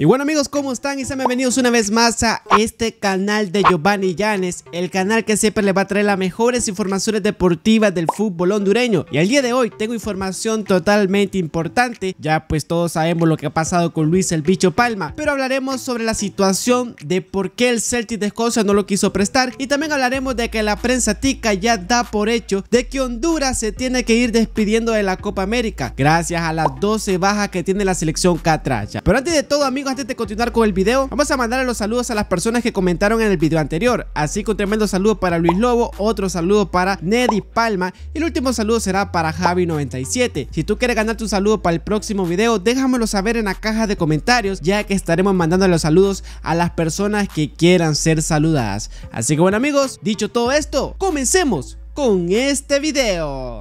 Y bueno amigos, ¿cómo están? Y sean bienvenidos una vez más a este canal de Giovanni Llanes El canal que siempre les va a traer las mejores informaciones deportivas del fútbol hondureño Y al día de hoy tengo información totalmente importante Ya pues todos sabemos lo que ha pasado con Luis el Bicho Palma Pero hablaremos sobre la situación de por qué el Celtic de Escocia no lo quiso prestar Y también hablaremos de que la prensa tica ya da por hecho de que Honduras se tiene que ir despidiendo de la Copa América Gracias a las 12 bajas que tiene la selección catracha Pero antes de todo amigos antes de continuar con el video, vamos a mandar los saludos a las personas que comentaron en el video anterior. Así que un tremendo saludo para Luis Lobo, otro saludo para Neddy Palma y el último saludo será para Javi97. Si tú quieres ganar tu saludo para el próximo video, déjamelo saber en la caja de comentarios, ya que estaremos mandando los saludos a las personas que quieran ser saludadas. Así que bueno amigos, dicho todo esto, comencemos con este video.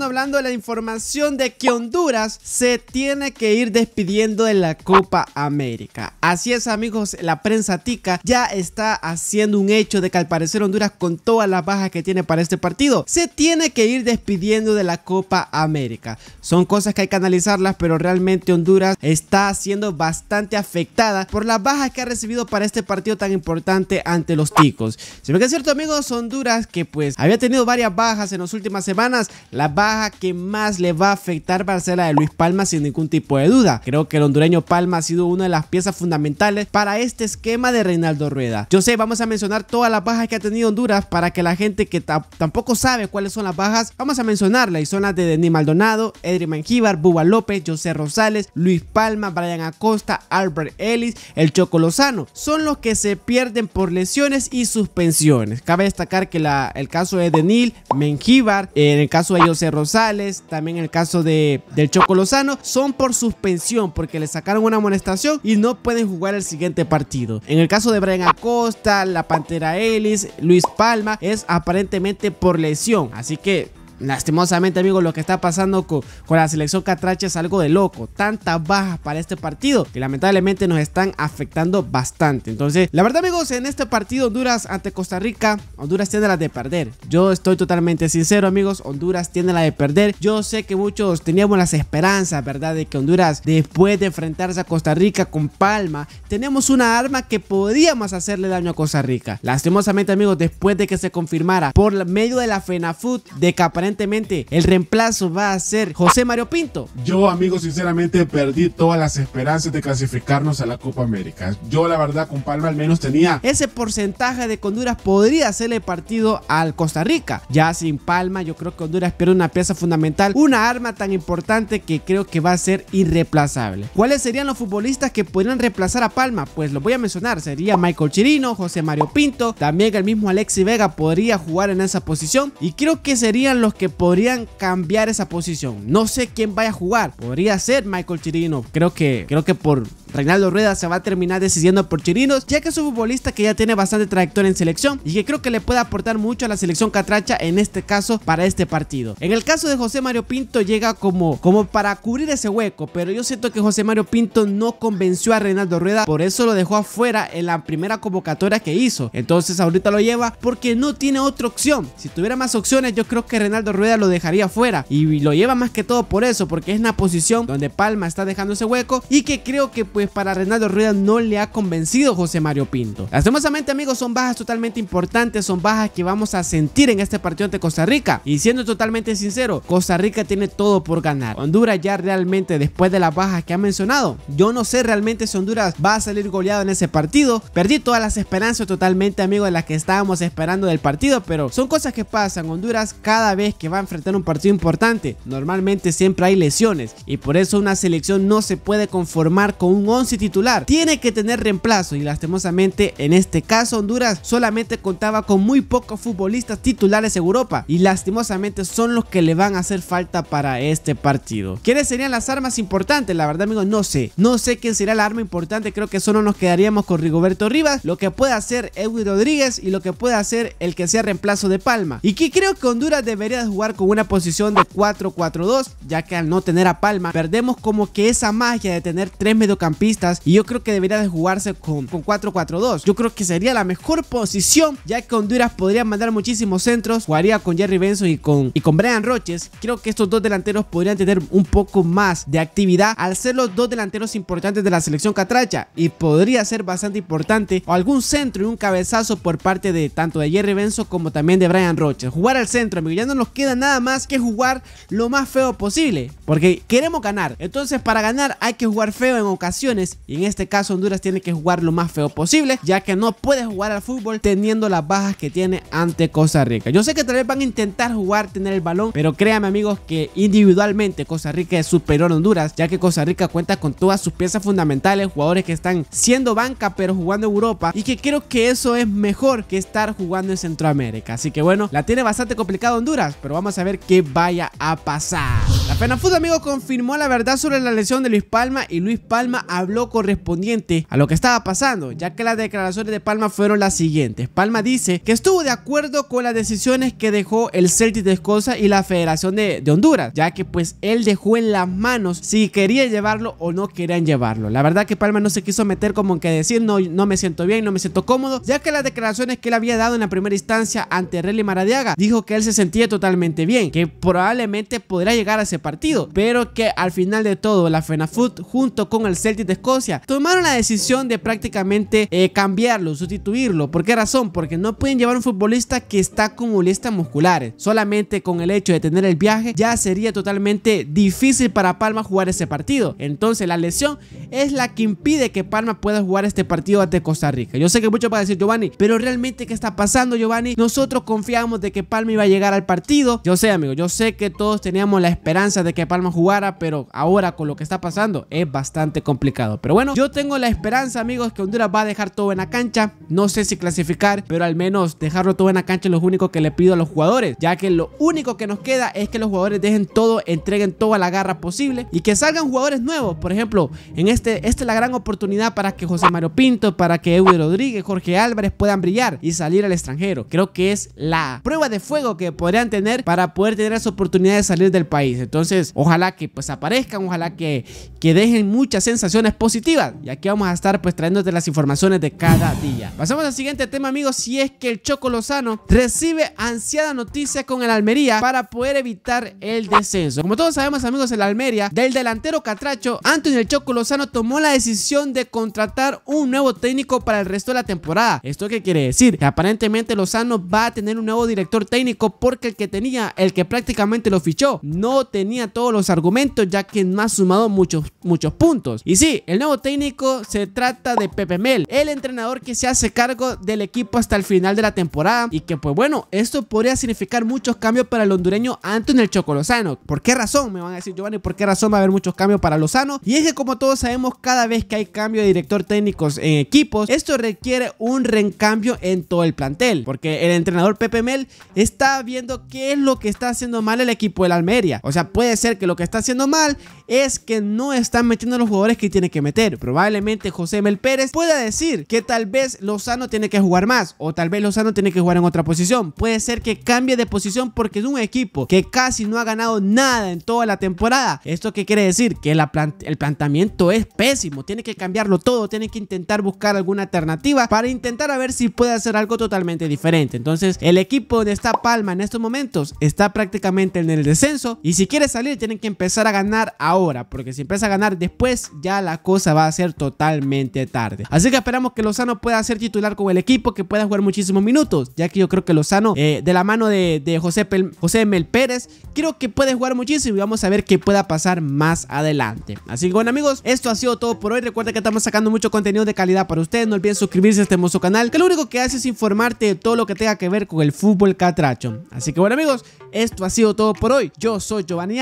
hablando de la información de que Honduras se tiene que ir despidiendo de la Copa América. Así es, amigos, la prensa tica ya está haciendo un hecho de que al parecer Honduras, con todas las bajas que tiene para este partido, se tiene que ir despidiendo de la Copa América. Son cosas que hay que analizarlas, pero realmente Honduras está siendo bastante afectada por las bajas que ha recibido para este partido tan importante ante los ticos. Si me que es cierto, amigos, Honduras, que pues había tenido varias bajas en las últimas semanas, las bajas baja que más le va a afectar va ser la de Luis Palma sin ningún tipo de duda. Creo que el hondureño Palma ha sido una de las piezas fundamentales para este esquema de Reinaldo Rueda. Yo sé, vamos a mencionar todas las bajas que ha tenido Honduras para que la gente que tampoco sabe cuáles son las bajas, vamos a mencionarlas y son las de Denis Maldonado, Edri Mengíbar, Buba López, José Rosales, Luis Palma, Brian Acosta, Albert Ellis, el Choco Lozano. Son los que se pierden por lesiones y suspensiones. Cabe destacar que el caso de Denil, Mengíbar, en el caso de José Rosales, también el caso de, del Choco Lozano, son por suspensión porque le sacaron una amonestación y no pueden jugar el siguiente partido. En el caso de Brian Acosta, la Pantera Ellis, Luis Palma, es aparentemente por lesión. Así que lastimosamente, amigos, lo que está pasando con, la selección Catracha es algo de loco. Tantas bajas para este partido que lamentablemente nos están afectando bastante. Entonces, la verdad, amigos, en este partido Honduras ante Costa Rica, Honduras tiene la de perder. Yo estoy totalmente sincero, amigos. Honduras tiene la de perder. Yo sé que muchos teníamos las esperanzas, ¿verdad? De que Honduras, después de enfrentarse a Costa Rica con palma, tenemos una arma que podíamos hacerle daño a Costa Rica. Lastimosamente, amigos, después de que se confirmara por medio de la FENAFUT de que Evidentemente, el reemplazo va a ser José Mario Pinto. Yo, amigo, sinceramente perdí todas las esperanzas de clasificarnos a la Copa América. Yo, la verdad, con Palma al menos tenía ese porcentaje de que Honduras podría hacerle partido al Costa Rica. Ya sin Palma, yo creo que Honduras pierde una pieza fundamental, una arma tan importante que creo que va a ser irreemplazable. ¿Cuáles serían los futbolistas que podrían reemplazar a Palma? Pues los voy a mencionar, sería Michael Chirino, José Mario Pinto, también el mismo Alexi Vega podría jugar en esa posición y creo que serían los que podrían cambiar esa posición. No sé quién vaya a jugar. Podría ser Michael Chirino. Creo que, creo que por Reinaldo Rueda se va a terminar decidiendo por Chirinos, ya que es un futbolista que ya tiene bastante trayectoria en selección y que creo que le puede aportar mucho a la selección catracha en este caso para este partido. En el caso de José Mario Pinto llega como, como para cubrir ese hueco, pero yo siento que José Mario Pinto no convenció a Reinaldo Rueda, por eso lo dejó afuera en la primera convocatoria que hizo. Entonces ahorita lo lleva porque no tiene otra opción. Si tuviera más opciones yo creo que Reinaldo Rueda lo dejaría afuera y lo lleva más que todo por eso, porque es una posición donde Palma está dejando ese hueco y que creo que pues pues para Renaldo Rueda no le ha convencido José Mario Pinto. Lastimosamente amigos son bajas totalmente importantes, son bajas que vamos a sentir en este partido ante Costa Rica. Y siendo totalmente sincero, Costa Rica tiene todo por ganar. Honduras ya realmente después de las bajas que ha mencionado, yo no sé realmente si Honduras va a salir goleado en ese partido. Perdí todas las esperanzas totalmente amigos de las que estábamos esperando del partido, pero son cosas que pasan. Honduras cada vez que va a enfrentar un partido importante, normalmente siempre hay lesiones y por eso una selección no se puede conformar con un 11 titular. Tiene que tener reemplazo y lastimosamente en este caso Honduras solamente contaba con muy pocos futbolistas titulares en Europa y lastimosamente son los que le van a hacer falta para este partido. ¿Quiénes serían las armas importantes? La verdad amigo no sé. No sé quién será la arma importante. Creo que solo nos quedaríamos con Rigoberto Rivas, lo que puede hacer Edwin Rodríguez y lo que puede hacer el que sea reemplazo de Palma. Y que creo que Honduras debería jugar con una posición de 4-4-2 ya que al no tener a Palma perdemos como que esa magia de tener tres mediocampistas pistas y yo creo que debería de jugarse con, con 4-4-2. Yo creo que sería la mejor posición ya que Honduras podría mandar muchísimos centros, jugaría con Jerry Benson y con, y con Brian Roches. Creo que estos dos delanteros podrían tener un poco más de actividad al ser los dos delanteros importantes de la selección catracha y podría ser bastante importante o algún centro y un cabezazo por parte de tanto de Jerry Benson como también de Brian Roches. Jugar al centro, amigo, ya no nos queda nada más que jugar lo más feo posible porque queremos ganar. Entonces para ganar hay que jugar feo en ocasiones y en este caso Honduras tiene que jugar lo más feo posible ya que no puede jugar al fútbol teniendo las bajas que tiene ante Costa Rica. Yo sé que tal vez van a intentar jugar, tener el balón, pero créanme amigos que individualmente Costa Rica es superior a Honduras ya que Costa Rica cuenta con todas sus piezas fundamentales, jugadores que están siendo banca pero jugando Europa y que creo que eso es mejor que estar jugando en Centroamérica. Así que bueno, la tiene bastante complicado Honduras, pero vamos a ver qué vaya a pasar. FENAFUT, amigo, confirmó la verdad sobre la lesión de Luis Palma y Luis Palma habló correspondiente a lo que estaba pasando, ya que las declaraciones de Palma fueron las siguientes. Palma dice que estuvo de acuerdo con las decisiones que dejó el Celtic de Escocia y la Federación de, Honduras, ya que pues él dejó en las manos si quería llevarlo o no querían llevarlo. La verdad que Palma no se quiso meter como en que decir no, no me siento bien, no me siento cómodo, ya que las declaraciones que él había dado en la primera instancia ante Relly Maradiaga dijo que él se sentía totalmente bien, que probablemente podrá llegar a separar pero que al final de todo la FENAFUT junto con el Celtic de Escocia tomaron la decisión de prácticamente eh, cambiarlo, sustituirlo. ¿Por qué razón? Porque no pueden llevar un futbolista que está con molestias musculares. Solamente con el hecho de tener el viaje ya sería totalmente difícil para Palma jugar ese partido. Entonces la lesión es la que impide que Palma pueda jugar este partido ante Costa Rica. Yo sé que mucho para a decir Giovanni, pero realmente ¿qué está pasando Giovanni? Nosotros confiamos de que Palma iba a llegar al partido. Yo sé amigo, yo sé que todos teníamos la esperanza de que Palma jugara, pero ahora con lo que está pasando es bastante complicado. Pero bueno, yo tengo la esperanza, amigos, que Honduras va a dejar todo en la cancha. No sé si clasificar, pero al menos dejarlo todo en la cancha es lo único que le pido a los jugadores, ya que lo único que nos queda es que los jugadores dejen todo, entreguen toda la garra posible y que salgan jugadores nuevos. Por ejemplo, en este, esta es la gran oportunidad para que José Mario Pinto, para que Edwin Rodríguez, Jorge Álvarez puedan brillar y salir al extranjero. Creo que es la prueba de fuego que podrían tener para poder tener esa oportunidad de salir del país. Entonces, entonces, ojalá que pues aparezcan, ojalá que, que dejen muchas sensaciones positivas. Y aquí vamos a estar pues trayéndote las informaciones de cada día. Pasamos al siguiente tema, amigos, si es que el Choco Lozano recibe ansiada noticia con el Almería para poder evitar el descenso. Como todos sabemos, amigos, el Almería del delantero Catracho, Antonio el Choco Lozano tomó la decisión de contratar un nuevo técnico para el resto de la temporada. ¿Esto qué quiere decir? Que aparentemente Lozano va a tener un nuevo director técnico porque el que tenía, el que prácticamente lo fichó, no tenía tenía todos los argumentos ya que no ha sumado muchos, muchos puntos. Y sí, el nuevo técnico se trata de Pepe Mel, el entrenador que se hace cargo del equipo hasta el final de la temporada y que pues bueno, esto podría significar muchos cambios para el hondureño en el Chocolozano. ¿Por qué razón? Me van a decir Giovanni, ¿por qué razón va a haber muchos cambios para Lozano? Y es que como todos sabemos, cada vez que hay cambio de director técnicos en equipos, esto requiere un reencambio en todo el plantel, porque el entrenador Pepe Mel está viendo qué es lo que está haciendo mal el equipo del Almería. O sea, puede puede ser que lo que está haciendo mal es que no están metiendo los jugadores que tiene que meter. Probablemente José Mel Pérez pueda decir que tal vez Lozano tiene que jugar más o tal vez Lozano tiene que jugar en otra posición. Puede ser que cambie de posición porque es un equipo que casi no ha ganado nada en toda la temporada. ¿Esto qué quiere decir? Que la el planteamiento es pésimo. Tiene que cambiarlo todo. Tiene que intentar buscar alguna alternativa para intentar a ver si puede hacer algo totalmente diferente. Entonces el equipo de esta palma en estos momentos está prácticamente en el descenso y si quieres salir, tienen que empezar a ganar ahora, porque si empieza a ganar después, ya la cosa va a ser totalmente tarde. Así que esperamos que Lozano pueda ser titular con el equipo, que pueda jugar muchísimos minutos, ya que yo creo que Lozano, eh, de la mano de, José, José Mel Pérez, creo que puede jugar muchísimo y vamos a ver qué pueda pasar más adelante. Así que bueno amigos, esto ha sido todo por hoy. Recuerda que estamos sacando mucho contenido de calidad para ustedes. No olviden suscribirse a este hermoso canal, que lo único que hace es informarte de todo lo que tenga que ver con el fútbol catracho. Así que bueno amigos, esto ha sido todo por hoy. Yo soy Giovanni